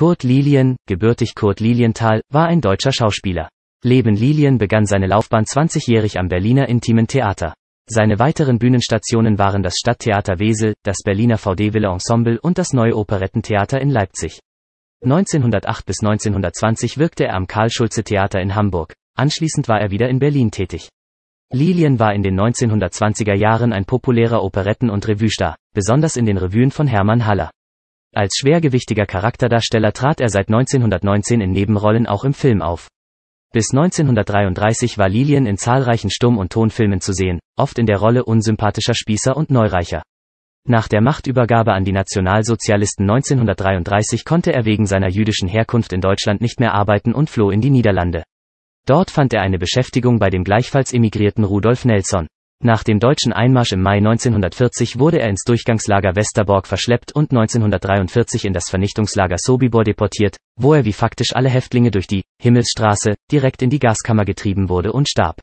Kurt Lilien, gebürtig Kurt Lilienthal, war ein deutscher Schauspieler. Leben Lilien begann seine Laufbahn 20-jährig am Berliner Intimen Theater. Seine weiteren Bühnenstationen waren das Stadttheater Wesel, das Berliner VD-Wille Ensemble und das Neue Operettentheater in Leipzig. 1908 bis 1920 wirkte er am Karl-Schulze-Theater in Hamburg. Anschließend war er wieder in Berlin tätig. Lilien war in den 1920er Jahren ein populärer Operetten- und Revue-Star, besonders in den Revuen von Hermann Haller. Als schwergewichtiger Charakterdarsteller trat er seit 1919 in Nebenrollen auch im Film auf. Bis 1933 war Lilien in zahlreichen Stumm- und Tonfilmen zu sehen, oft in der Rolle unsympathischer Spießer und Neureicher. Nach der Machtübergabe an die Nationalsozialisten 1933 konnte er wegen seiner jüdischen Herkunft in Deutschland nicht mehr arbeiten und floh in die Niederlande. Dort fand er eine Beschäftigung bei dem gleichfalls emigrierten Rudolf Nelson. Nach dem deutschen Einmarsch im Mai 1940 wurde er ins Durchgangslager Westerbork verschleppt und 1943 in das Vernichtungslager Sobibor deportiert, wo er wie faktisch alle Häftlinge durch die Himmelsstraße direkt in die Gaskammer getrieben wurde und starb